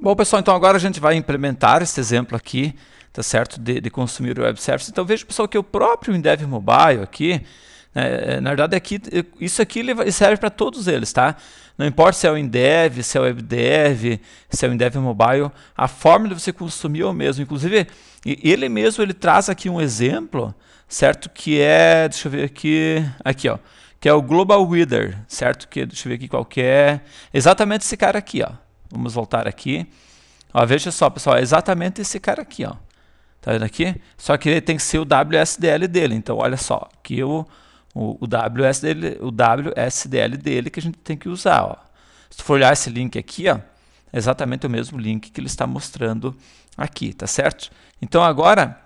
Bom, pessoal, então agora a gente vai implementar esse exemplo aqui, tá certo, de, de consumir o web service. Então veja, pessoal, que o próprio Indev Mobile aqui, né, é, na verdade, aqui, é é, isso aqui ele serve para todos eles, tá? Não importa se é o Indev, se é o WebDev, se é o Indev Mobile, a forma de você consumir é o mesmo. Inclusive, ele mesmo ele traz aqui um exemplo, certo, que é, deixa eu ver aqui, aqui, ó, que é o Global Wither, certo, que deixa eu ver aqui qual que é, exatamente esse cara aqui, ó Vamos voltar aqui. Ó, veja só, pessoal, é exatamente esse cara aqui, ó. Tá vendo aqui? Só que ele tem que ser o WSDL dele. Então, olha só, aqui o, o, o, WSDL, o WSDL dele que a gente tem que usar. Ó. Se tu for olhar esse link aqui, ó, é exatamente o mesmo link que ele está mostrando aqui, tá certo? Então, agora,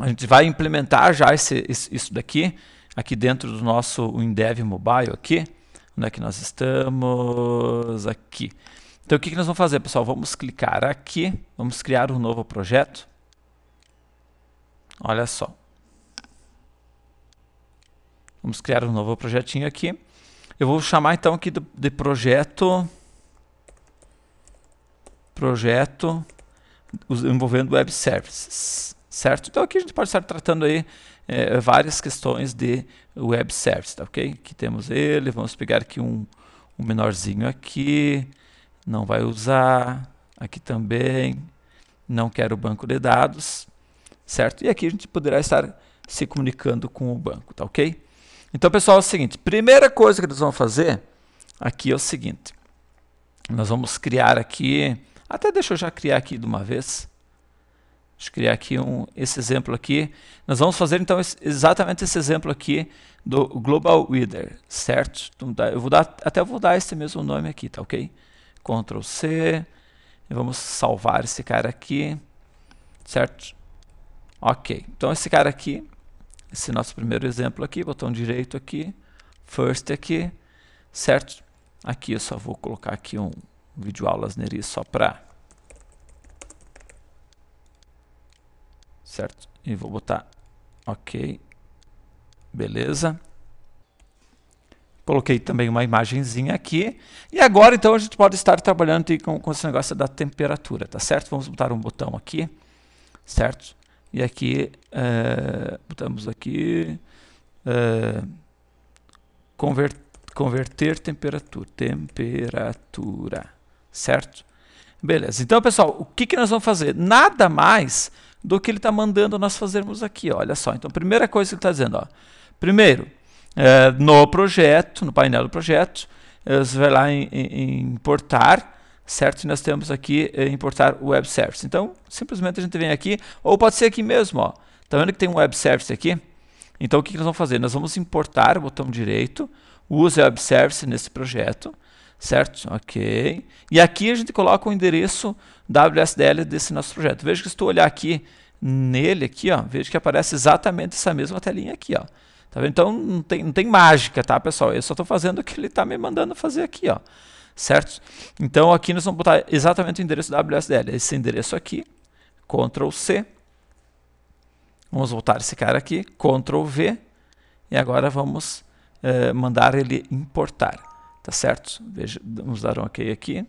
a gente vai implementar já esse, isso daqui, aqui dentro do nosso WinDev Mobile aqui. Onde é que nós estamos? Aqui. Então o que, nós vamos fazer, pessoal? Vamos clicar aqui, vamos criar um novo projeto. Olha só. Vamos criar um novo projetinho aqui. Eu vou chamar então aqui de, projeto projeto envolvendo web services, certo? Então aqui a gente pode estar tratando aí é, várias questões de web service, tá ok? Aqui temos ele, vamos pegar aqui um, um menorzinho aqui, não vai usar. Aqui também, não quero o banco de dados, certo? E aqui a gente poderá estar se comunicando com o banco, tá ok? Então, pessoal, é o seguinte, primeira coisa que nós vamos fazer aqui é o seguinte. Nós vamos criar aqui, até deixa eu já criar aqui de uma vez. Deixa eu criar aqui um, esse exemplo aqui. Nós vamos fazer, então, exatamente esse exemplo aqui do Global Reader, certo? Então, eu vou dar, até vou dar esse mesmo nome aqui, tá ok? Ctrl C, vamos salvar esse cara aqui, certo? Ok, então esse cara aqui, esse nosso primeiro exemplo aqui, botão direito aqui, first aqui, certo? Aqui eu só vou colocar aqui um vídeo aulas nele só para... Certo? E vou botar ok, beleza. Coloquei também uma imagenzinha aqui. E agora, então, a gente pode estar trabalhando com, com esse negócio da temperatura, tá certo? Vamos botar um botão aqui, certo? E aqui, eh, botamos aqui, eh, convert, converter temperatura, temperatura, certo? Beleza, então pessoal, o que, que nós vamos fazer? Nada mais do que ele está mandando nós fazermos aqui, olha só. Então, primeira coisa que ele está dizendo, ó. primeiro, é, no projeto, no painel do projeto, é, você vai lá em, em importar, certo? E nós temos aqui é, importar web service. Então, simplesmente a gente vem aqui, ou pode ser aqui mesmo, ó. Tá vendo que tem um web service aqui? Então, o que, que nós vamos fazer? Nós vamos importar o botão direito, use web service nesse projeto, certo? Ok. E aqui a gente coloca o endereço WSDL desse nosso projeto. Veja que se tu olhar aqui nele, aqui, ó, veja que aparece exatamente essa mesma telinha aqui, ó. Tá então não tem, não tem mágica, tá, pessoal? Eu só estou fazendo o que ele está me mandando fazer aqui, ó. Certo? Então aqui nós vamos botar exatamente o endereço WSDL. Esse endereço aqui, Ctrl C. Vamos voltar esse cara aqui, Ctrl V. E agora vamos eh, mandar ele importar. Tá certo? Veja, vamos dar um OK aqui.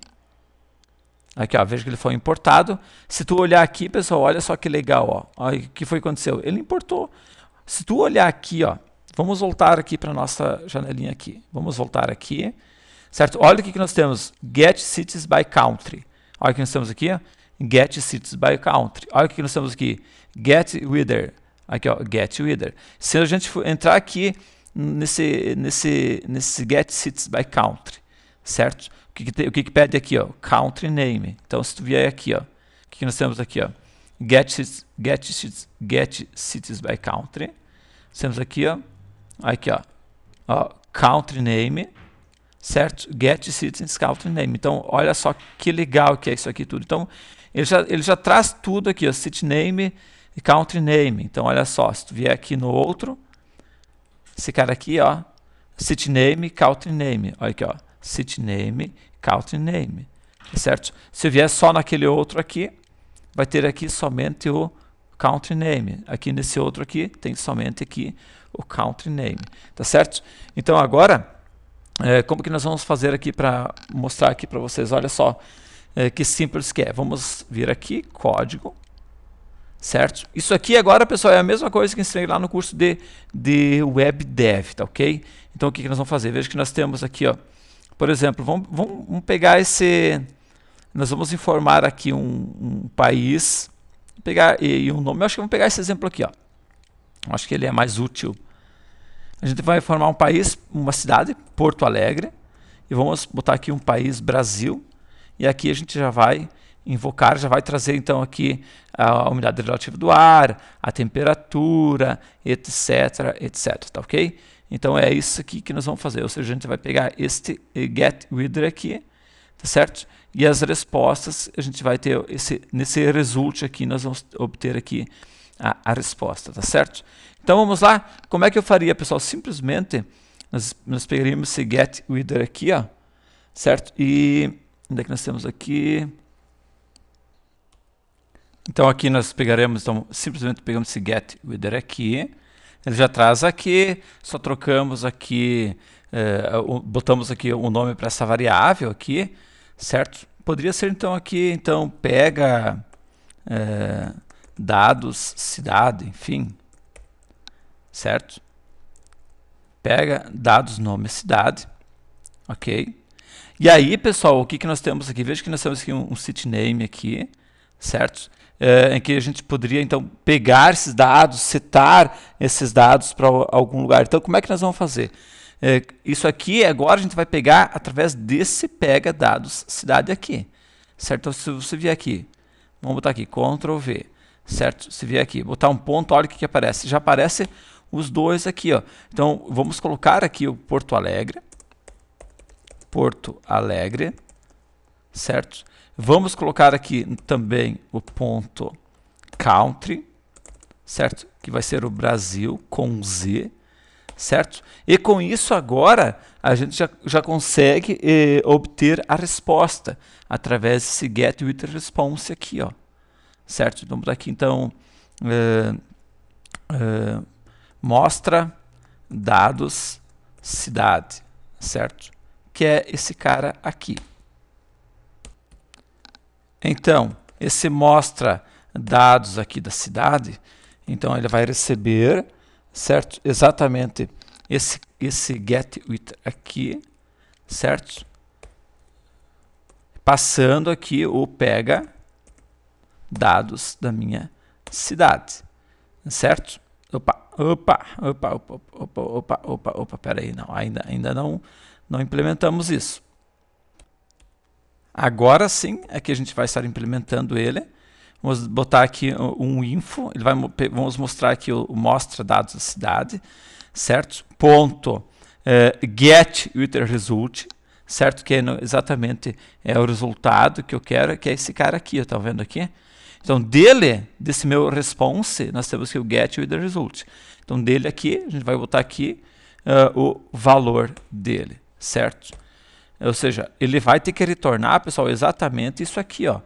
Aqui, ó, veja que ele foi importado. Se tu olhar aqui, pessoal, olha só que legal, ó. o que foi que aconteceu. Ele importou. Se tu olhar aqui, ó, Vamos voltar aqui para a nossa janelinha aqui. Vamos voltar aqui. Certo? Olha o que, que nós temos. Get cities by country. Olha o que nós temos aqui. Get cities by country. Olha o que nós temos aqui. Get wither. Aqui, ó. Get wither. Se a gente entrar aqui nesse, nesse, nesse get cities by country, certo? O que, que, o que, que pede aqui? Ó? Country name. Então, se tu vier aqui, ó, o que, que nós temos aqui? Ó? Get, cities, get, cities, get cities by country. Temos aqui, ó, Aqui, ó, ó country name, certo? Get citizens country name. Então, olha só que legal que é isso aqui tudo. Então, ele já, ele já traz tudo aqui, ó, city name e country name. Então, olha só, se tu vier aqui no outro, esse cara aqui, ó, city name, country name. Olha aqui, ó, city name, country name, tá certo? Se eu vier só naquele outro aqui, vai ter aqui somente o country name. Aqui nesse outro aqui, tem somente aqui o country name. Tá certo? Então agora, é, como que nós vamos fazer aqui para mostrar aqui para vocês? Olha só é, que simples que é. Vamos vir aqui, código. Certo? Isso aqui agora, pessoal, é a mesma coisa que ensinei lá no curso de, de Web Dev, tá ok? Então o que, que nós vamos fazer? Veja que nós temos aqui, ó. Por exemplo, vamos, vamos pegar esse... Nós vamos informar aqui um, um país, Vou pegar e, um nome. Eu acho que vamos pegar esse exemplo aqui, ó. Eu acho que ele é mais útil. A gente vai formar um país, uma cidade, Porto Alegre, e vamos botar aqui um país Brasil. E aqui a gente já vai invocar, já vai trazer então aqui a umidade relativa do ar, a temperatura, etc, etc, tá ok? Então é isso aqui que nós vamos fazer, ou seja, a gente vai pegar este get weather aqui tá certo? E as respostas, a gente vai ter esse, nesse result aqui, nós vamos obter aqui a, a resposta, tá certo? Então vamos lá, como é que eu faria, pessoal? Simplesmente, nós, nós pegaríamos esse get wither aqui, ó, certo? E onde é que nós temos aqui? Então aqui nós pegaremos, então, simplesmente pegamos esse get wither aqui, ele já traz aqui, só trocamos aqui, eh, botamos aqui o um nome para essa variável aqui, certo? Poderia ser então aqui, então pega é, dados, cidade, enfim, certo? Pega dados, nome, cidade, ok? E aí, pessoal, o que, que nós temos aqui? Veja que nós temos aqui um, um city name aqui, certo? Eh, em que a gente poderia então pegar esses dados, setar esses dados para algum lugar. Então, como é que nós vamos fazer? Eh, isso aqui agora a gente vai pegar através desse pega dados cidade aqui, certo? Então, se você vier aqui, vamos botar aqui Ctrl V, certo? Se vier aqui, botar um ponto, olha o que, que aparece. Já aparece os dois aqui, ó. Então vamos colocar aqui o Porto Alegre, Porto Alegre, certo? Vamos colocar aqui também o ponto country, certo? Que vai ser o Brasil com Z, certo? E com isso agora a gente já, já consegue eh, obter a resposta através desse get with response aqui, ó, certo? Então aqui então eh, eh, mostra dados cidade, certo? Que é esse cara aqui. Então, esse mostra dados aqui da cidade, então ele vai receber certo exatamente esse esse get with aqui, certo? Passando aqui o pega dados da minha cidade, certo? Opa, opa, opa, opa, opa, opa, opa, opa, pera aí, não, ainda, ainda não, não implementamos isso. Agora sim é que a gente vai estar implementando ele. Vamos botar aqui uh, um info, ele vai, vamos mostrar aqui o, o mostra dados da cidade, certo? Ponto eh, get Twitter result, certo? Que é no, exatamente é o resultado que eu quero, que é esse cara aqui, está vendo aqui? Então, dele, desse meu response, nós temos que o get Twitter result. Então, dele aqui, a gente vai botar aqui uh, o valor dele, certo? Ou seja, ele vai ter que retornar, pessoal, exatamente isso aqui, ó.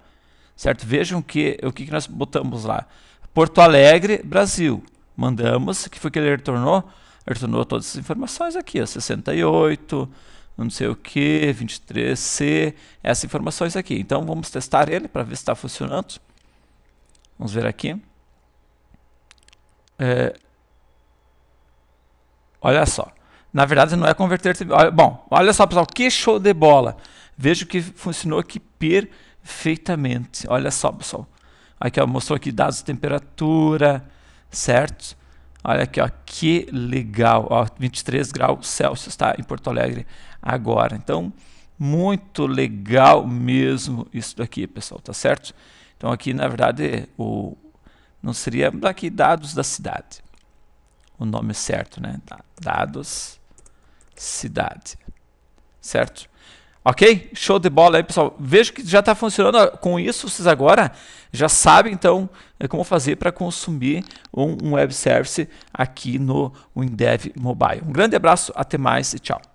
Certo? Vejam que, o que, que nós botamos lá. Porto Alegre, Brasil. Mandamos, que foi que ele retornou? Retornou todas as informações aqui, ó, 68, não sei o que, 23C, essas informações aqui. Então vamos testar ele para ver se está funcionando. Vamos ver aqui. É, olha só. Na verdade, não é converter. Bom, olha só, pessoal, que show de bola. Vejo que funcionou aqui perfeitamente. Olha só, pessoal. Aqui, ó, mostrou aqui dados de temperatura, certo? Olha aqui, ó, que legal. Ó, 23 graus Celsius está em Porto Alegre agora. Então, muito legal mesmo isso daqui, pessoal, tá certo? Então, aqui, na verdade, o, não seria daqui dados da cidade o nome certo, né? Dados cidade. Certo? Ok? Show de bola aí, pessoal. Vejo que já está funcionando. Com isso, vocês agora já sabem, então, é como fazer para consumir um, web service aqui no WinDev Mobile. Um grande abraço, até mais e tchau.